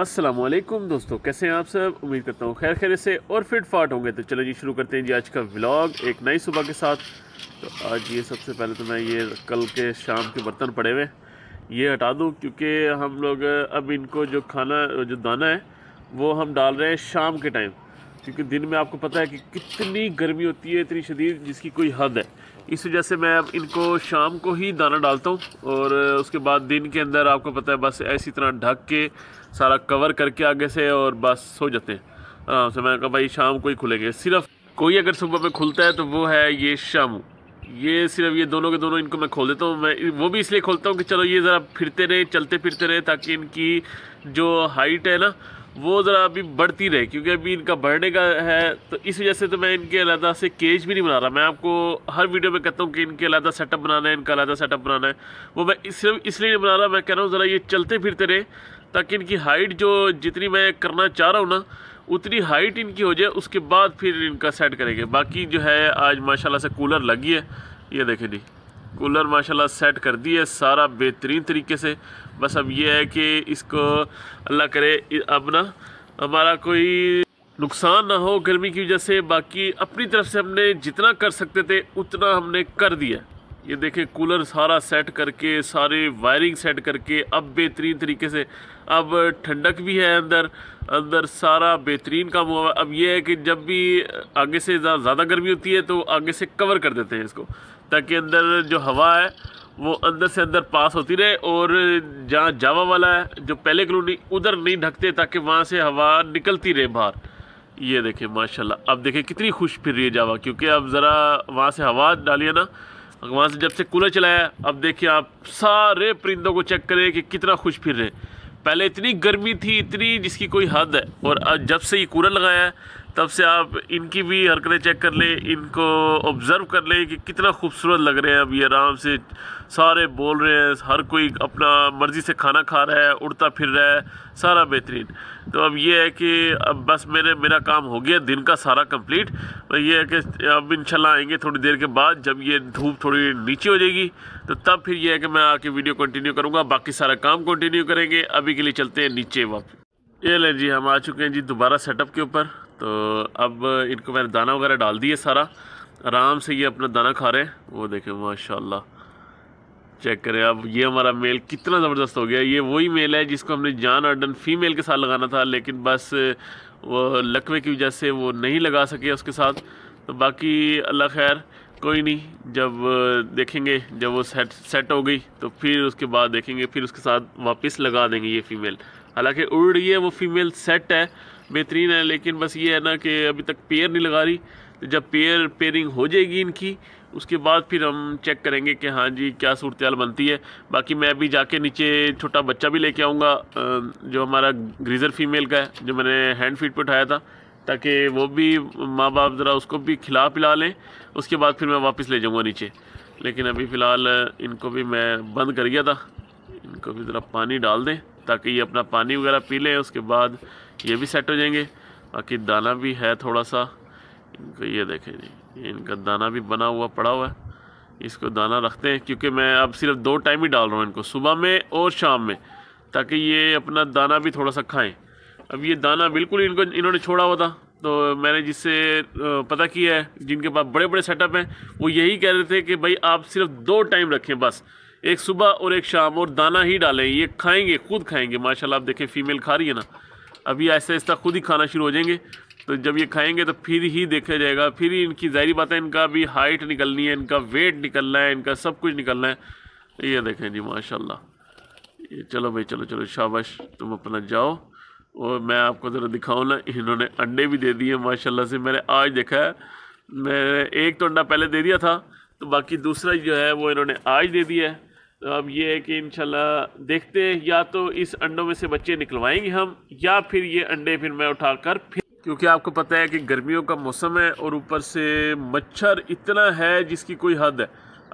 असलम दोस्तों कैसे हैं आप सब उम्मीद करता हूँ खैर खैर से और फिट फाट होंगे तो चलो जी शुरू करते हैं जी आज का व्लॉग एक नई सुबह के साथ तो आज ये सबसे पहले तो मैं ये कल के शाम के बर्तन पड़े हुए ये हटा दूँ क्योंकि हम लोग अब इनको जो खाना जो दाना है वो हम डाल रहे हैं शाम के टाइम क्योंकि दिन में आपको पता है कि कितनी गर्मी होती है इतनी शदीद जिसकी कोई हद है इस वजह से मैं अब इनको शाम को ही दाना डालता हूँ और उसके बाद दिन के अंदर आपको पता है बस ऐसी तरह ढक के सारा कवर करके आगे से और बस सो जाते हैं आराम हाँ, से तो मैंने कहा भाई शाम को ही खुलेंगे सिर्फ कोई अगर सुबह में खुलता है तो वो है ये शाम ये सिर्फ ये दोनों के दोनों इनको मैं खोल देता हूँ मैं वो भी इसलिए खोलता हूँ कि चलो ये ज़रा फिरते रहे चलते फिरते रहे ताकि इनकी जो हाइट है ना वो ज़रा अभी बढ़ती रहे क्योंकि अभी इनका बढ़ने का है तो इस वजह से तो मैं इनके अलहदा से केज भी नहीं बना रहा मैं आपको हर वीडियो में कहता हूँ कि इनके अलहदा सेटअप बनाना है इनका अलहदा सेटअप बनाना है वो मैं सिर्फ इसलिए नहीं बना रहा मैं कह रहा हूँ ज़रा ये चलते फिरते रहे ताकि इनकी हाइट जो जितनी मैं करना चाह रहा हूँ ना उतनी हाइट इनकी हो जाए उसके बाद फिर इनका सेट करेंगे बाकी जो है आज माशाला से कूलर लगी है ये देखें जी कूलर माशाल्लाह सेट कर दिया है सारा बेहतरीन तरीके से बस अब ये है कि इसको अल्लाह करे अब ना हमारा कोई नुकसान ना हो गर्मी की वजह से बाकी अपनी तरफ से हमने जितना कर सकते थे उतना हमने कर दिया ये देखें कूलर सारा सेट करके सारे वायरिंग सेट करके अब बेहतरीन तरीके से अब ठंडक भी है अंदर अंदर सारा बेहतरीन काम हुआ अब ये है कि जब भी आगे से ज़्यादा गर्मी होती है तो आगे से कवर कर देते हैं इसको ताकि अंदर जो हवा है वो अंदर से अंदर पास होती रहे और जहाँ जावा वाला है जो पहले कलोनी उधर नहीं ढकते ताकि वहाँ से हवा निकलती रहे बाहर ये देखें माशाल्लाह अब देखें कितनी खुश फिर रही है जावा क्योंकि अब ज़रा वहाँ से हवा डालिए ना वहाँ से जब से कूलर चलाया अब देखिए आप सारे परिंदों को चेक करें कि कितना खुश फिर रहे पहले इतनी गर्मी थी इतनी जिसकी कोई हद है और अब जब से ये कूलर लगाया तब से आप इनकी भी हरकतें चेक कर लें इनको ऑब्ज़र्व कर लें कि कितना खूबसूरत लग रहे हैं अब ये आराम से सारे बोल रहे हैं हर कोई अपना मर्ज़ी से खाना खा रहा है उड़ता फिर रहा है सारा बेहतरीन तो अब ये है कि अब बस मैंने मेरा काम हो गया दिन का सारा कंप्लीट तो ये है कि अब इंशाल्लाह आएंगे थोड़ी देर के बाद जब ये धूप थोड़ी नीचे हो जाएगी तो तब फिर ये है कि मैं आके वीडियो कंटिन्यू करूँगा बाकी सारा काम कंटिन्यू करेंगे अभी के लिए चलते हैं नीचे वापस ये ले जी हम आ चुके हैं जी दोबारा सेटअप के ऊपर तो अब इनको मैंने दाना वगैरह डाल दिए सारा आराम से ये अपना दाना खा रहे हैं वो देखें माशा चेक करें अब ये हमारा मेल कितना ज़बरदस्त हो गया ये वही मेल है जिसको हमने जान अर्डन फीमेल के साथ लगाना था लेकिन बस वो लकवे की वजह से वो नहीं लगा सके उसके साथ तो बाकी अल्लाह खैर कोई नहीं जब देखेंगे जब वो सेट सेट हो गई तो फिर उसके बाद देखेंगे फिर उसके साथ वापस लगा देंगे ये फ़ीमेल हालांकि उड़ रही है वो फ़ीमेल सेट है बेहतरीन है लेकिन बस ये है ना कि अभी तक पेयर नहीं लगा रही तो जब पेयर पेयरिंग हो जाएगी इनकी उसके बाद फिर हम चेक करेंगे कि हाँ जी क्या सूरत बनती है बाकी मैं अभी जाके नीचे छोटा बच्चा भी लेके आऊँगा जो हमारा ग्रीज़र फीमेल का है जो मैंने हैंड फीड पर उठाया था ताकि वो भी माँ बाप ज़रा उसको भी खिला पिला लें उसके बाद फिर मैं वापस ले जाऊँगा नीचे लेकिन अभी फ़िलहाल इनको भी मैं बंद कर गया था इनको भी ज़रा पानी डाल दें ताकि ये अपना पानी वगैरह पी लें उसके बाद ये भी सेट हो जाएंगे बाकी दाना भी है थोड़ा सा इनको ये देखें जी इनका दाना भी बना हुआ पड़ा हुआ है इसको दाना रखते हैं क्योंकि मैं अब सिर्फ दो टाइम ही डाल रहा हूँ इनको सुबह में और शाम में ताकि ये अपना दाना भी थोड़ा सा खाएँ अब ये दाना बिल्कुल इनको इन्होंने छोड़ा हुआ था तो मैंने जिससे पता किया है जिनके पास बड़े बड़े सेटअप हैं वो यही कह रहे थे कि भाई आप सिर्फ दो टाइम रखें बस एक सुबह और एक शाम और दाना ही डालें ये खाएंगे खुद खाएंगे माशाल्लाह आप देखें फ़ीमेल खा रही है ना अभी ऐसा ऐसा खुद ही खाना शुरू हो जाएंगे तो जब ये खाएंगे तो फिर ही देखा जाएगा फिर ही इनकी ज़ाहरी बात है इनका अभी हाइट निकलनी है इनका वेट निकलना है इनका सब कुछ निकलना है ये देखें जी माशाला ये चलो भाई चलो चलो शाबाश तुम अपना जाओ और मैं आपको ज़रा दिखाऊँ ना इन्होंने अंडे भी दे दिए माशाला से मैंने आज देखा है मैंने एक तो अंडा पहले दे दिया था तो बाकी दूसरा जो है वो इन्होंने आज दे दिया है तो अब ये है कि इन देखते हैं या तो इस अंडों में से बच्चे निकलवाएंगे हम या फिर ये अंडे फिर मैं उठाकर फिर क्योंकि आपको पता है कि गर्मियों का मौसम है और ऊपर से मच्छर इतना है जिसकी कोई हद है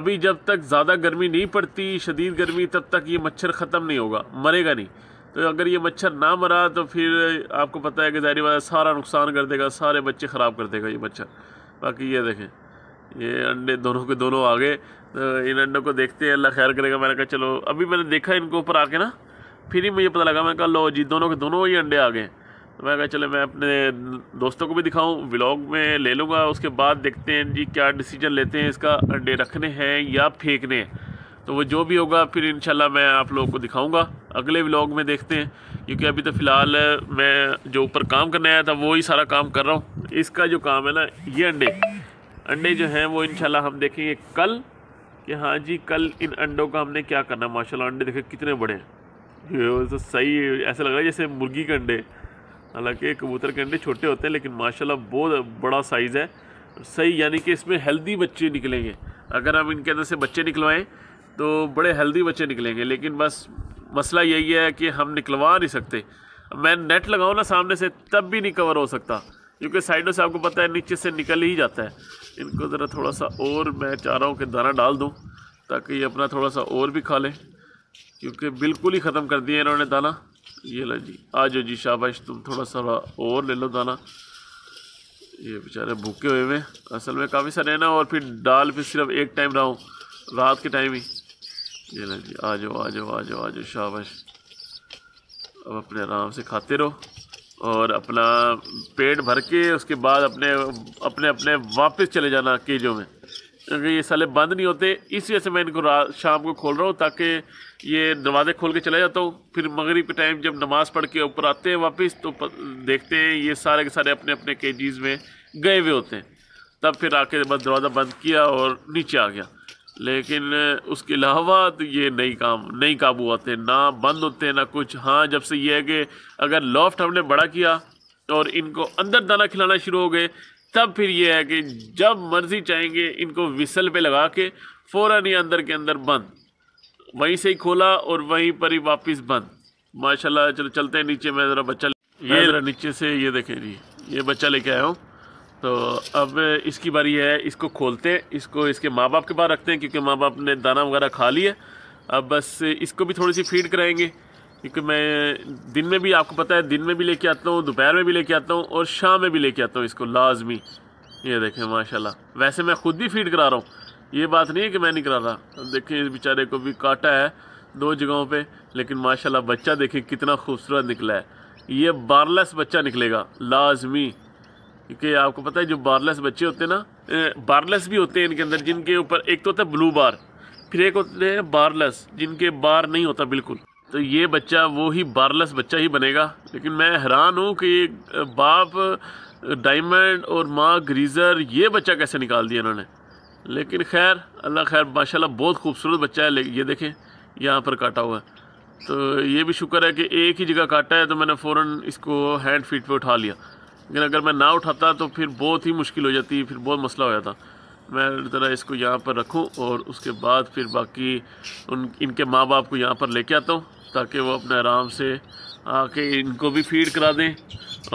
अभी जब तक ज़्यादा गर्मी नहीं पड़ती शदीद गर्मी तब तक ये मच्छर ख़त्म नहीं होगा मरेगा नहीं तो अगर ये मच्छर ना मरा तो फिर आपको पता है कि जारी वाला सारा नुकसान कर देगा सारे बच्चे ख़राब कर देगा ये मच्छर बाकी ये देखें ये अंडे दोनों के दोनों आ गए तो इन अंडों को देखते हैं अल्लाह खैर करेगा मैंने कहा चलो अभी मैंने देखा इनको ऊपर आके ना फिर ही मुझे पता लगा मैंने कहा लो जी दोनों के दोनों ही अंडे आ गए तो मैंने कहा चलो मैं अपने दोस्तों को भी दिखाऊं व्लॉग में ले लूँगा उसके बाद देखते हैं जी क्या डिसीजन लेते हैं इसका अंडे रखने हैं या फेंकने हैं तो वो जो भी होगा फिर इन मैं आप लोगों को दिखाऊंगा अगले व्लॉग में देखते हैं क्योंकि अभी तो फ़िलहाल मैं जो ऊपर काम करने आया था वो ही सारा काम कर रहा हूँ इसका जो काम है ना ये अंडे अंडे जो हैं वो इन हम देखेंगे कल कि हाँ जी कल इन अंडों का हमने क्या करना माशा माशाल्लाह अंडे देखे कितने बड़े हैं ये तो सही ऐसा लग रहा है जैसे मुर्गी के अंडे हालांकि कबूतर के अंडे छोटे होते हैं लेकिन माशाल्लाह बहुत बड़ा साइज़ है सही यानी कि इसमें हेल्दी बच्चे निकलेंगे अगर हम इनके अंदर से बच्चे निकलवाएँ तो बड़े हेल्दी बच्चे निकलेंगे लेकिन बस मसला यही है कि हम निकलवा नहीं सकते मैं नेट लगाऊँ ना सामने से तब भी नहीं कवर हो सकता जो कि साइडों से आपको पता है नीचे से निकल ही जाता है इनको ज़रा थोड़ा सा और मैं चाह रहा हूँ कि दाना डाल दूँ ताकि ये अपना थोड़ा सा और भी खा लें क्योंकि बिल्कुल ही ख़त्म कर दिया इन्होंने दाना ये लो जी आ जाओ जी शाबाश तुम थोड़ा सा और ले लो दाना ये बेचारे भूखे हुए हैं असल में काफ़ी सारे ना और फिर डाल फिर सिर्फ एक टाइम रहा हूँ रात के टाइम ही ये लो जी आ जाओ आ जाओ आ जाओ आ जाओ शाबाश अब अपने आराम से खाते रहो और अपना पेट भर के उसके बाद अपने अपने अपने वापस चले जाना केजों में क्योंकि ये साले बंद नहीं होते इस वजह से मैं इनको शाम को खोल रहा हूँ ताकि ये दरवाज़े खोल के चला जाता हूँ फिर मगरिब के टाइम जब नमाज़ पढ़ के ऊपर आते हैं वापस तो देखते हैं ये सारे के सारे अपने अपने केजीज़ में गए हुए होते हैं तब फिर आके बस दरवाज़ा बंद किया और नीचे आ गया लेकिन उसके अलावा तो ये नहीं काम नहीं काबू आते ना बंद होते ना कुछ हाँ जब से ये है कि अगर लॉफ्ट हमने बड़ा किया और इनको अंदर दाना खिलाना शुरू हो गए तब फिर ये है कि जब मर्ज़ी चाहेंगे इनको विसल पे लगा के फ़ौर ही अंदर के अंदर बंद वहीं से ही खोला और वहीं पर ही वापस बंद माशाल्लाह चलो चलते हैं नीचे मैं ज़रा बच्चा ये नीचे से ये देखें जी ये बच्चा लेके आया हूँ तो अब इसकी बारी है इसको खोलते हैं इसको इसके माँ बाप के पास रखते हैं क्योंकि माँ बाप ने दाना वगैरह खा लिया अब बस इसको भी थोड़ी सी फीड कराएंगे क्योंकि मैं दिन में भी आपको पता है दिन में भी लेके आता हूँ दोपहर में भी लेके आता हूँ और शाम में भी लेके आता हूँ इसको लाजमी ये देखें माशाल्लाह वैसे मैं ख़ुद भी फीड करा रहा हूँ ये बात नहीं है कि मैं नहीं करा रहा देखें इस बेचारे को भी काटा है दो जगहों पे लेकिन माशाल्लाह बच्चा देखें कितना खूबसूरत निकला है ये बारलेस बच्चा निकलेगा लाजमी क्योंकि आपको पता है जो बारलेस बच्चे होते हैं ना बारलेस भी होते हैं इनके अंदर जिनके ऊपर एक तो होता है ब्लू बार फिर एक होते हैं बारलेस जिनके बार नहीं होता बिल्कुल तो ये बच्चा वो ही बारलेस बच्चा ही बनेगा लेकिन मैं हैरान हूँ कि बाप डायमंड और माँ ग्रीज़र ये बच्चा कैसे निकाल दिया इन्होंने लेकिन खैर अल्लाह खैर माशाल्लाह बहुत खूबसूरत बच्चा है ये देखें यहाँ पर काटा हुआ है तो ये भी शुक्र है कि एक ही जगह काटा है तो मैंने फ़ौर इसको हैंड फीट पर उठा लिया लेकिन अगर मैं ना उठाता तो फिर बहुत ही मुश्किल हो जाती फिर बहुत मसला हो जाता मैं ज़रा इसको यहाँ पर रखूँ और उसके बाद फिर बाकी उन इनके माँ बाप को यहाँ पर लेके आता हूँ ताकि वो अपने आराम से आके इनको भी फीड करा दें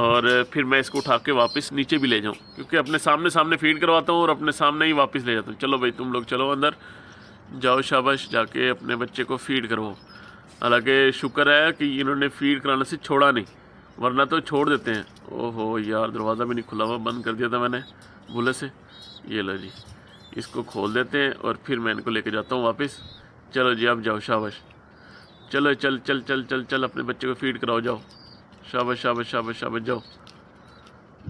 और फिर मैं इसको उठा के वापस नीचे भी ले जाऊँ क्योंकि अपने सामने सामने फीड करवाता हूँ और अपने सामने ही वापस ले जाता हूँ चलो भाई तुम लोग चलो अंदर जाओ शाबाश जाके अपने बच्चे को फीड करवाओ हालाँकि शुक्र है कि इन्होंने फीड कराने से छोड़ा नहीं वरना तो छोड़ देते हैं ओहो यार दरवाज़ा भी नहीं खुला हुआ बंद कर दिया था मैंने भूले से ये लो जी इसको खोल देते हैं और फिर मैं इनको लेके जाता हूँ वापस चलो जी आप जाओ शाबाश चलो चल चल चल चल चल अपने बच्चे को फीड कराओ जाओ शाबाश शाबाश शाबाश शाबाश जाओ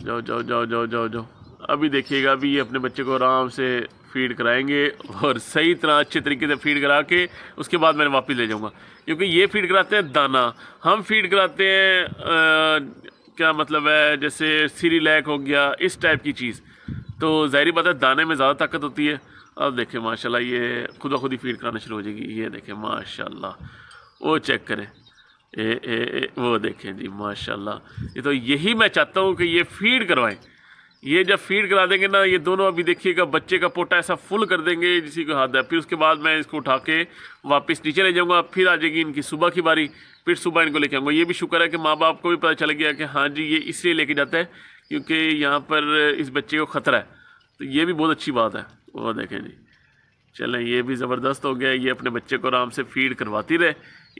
जाओ जाओ जाओ जाओ जाओ जाओ अभी देखिएगा अभी ये अपने बच्चे को आराम से फीड कराएंगे और सही तरह अच्छे तरीके से फीड करा के उसके बाद मैंने वापस ले जाऊँगा क्योंकि ये फीड कराते हैं दाना हम फीड कराते हैं आ, क्या मतलब है जैसे सीरीलैक हो गया इस टाइप की चीज़ तो जहरी बात है दाने में ज़्यादा ताकत होती है अब देखें माशाल्लाह ये खुदा खुद ही फीड कराना शुरू हो जाएगी ये देखें माशाल्लाह वो चेक करें ए, ए, ए, वो देखें जी माशाल्लाह ये तो यही मैं चाहता हूँ कि ये फीड करवाएं ये जब फीड करा देंगे ना ये दोनों अभी देखिएगा बच्चे का पोटा ऐसा फुल कर देंगे जिसी को हाथ है फिर उसके बाद मैं इसको उठा के वापस नीचे ले जाऊँगा फिर आ जाएगी इनकी सुबह की बारी फिर सुबह इनको लेके आऊँगा ये भी शुक्र है कि माँ बाप को भी पता चल गया कि हाँ जी ये इसलिए लेके जाता है क्योंकि यहाँ पर इस बच्चे को ख़तरा है तो ये भी बहुत अच्छी बात है वो देखें जी चलें ये भी ज़बरदस्त हो गया ये अपने बच्चे को आराम से फीड करवाती रहे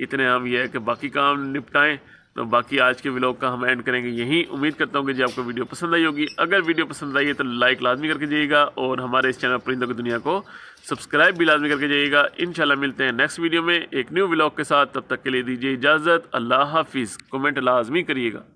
इतने हम ये है कि बाकी काम निपटाएँ तो बाकी आज के व्लॉग का हम एंड करेंगे यहीं उम्मीद करता हूँ कि जी आपको वीडियो पसंद आई होगी अगर वीडियो पसंद आई है तो लाइक लाजमी करके जाइएगा और हमारे इस चैनल परिंदों की दुनिया को सब्सक्राइब भी लाजमी करके जाइएगा इन मिलते हैं नेक्स्ट वीडियो में एक न्यू ब्लॉग के साथ तब तक के लिए दीजिए इजाज़त अल्लाह हाफिज़ कमेंट लाजमी करिएगा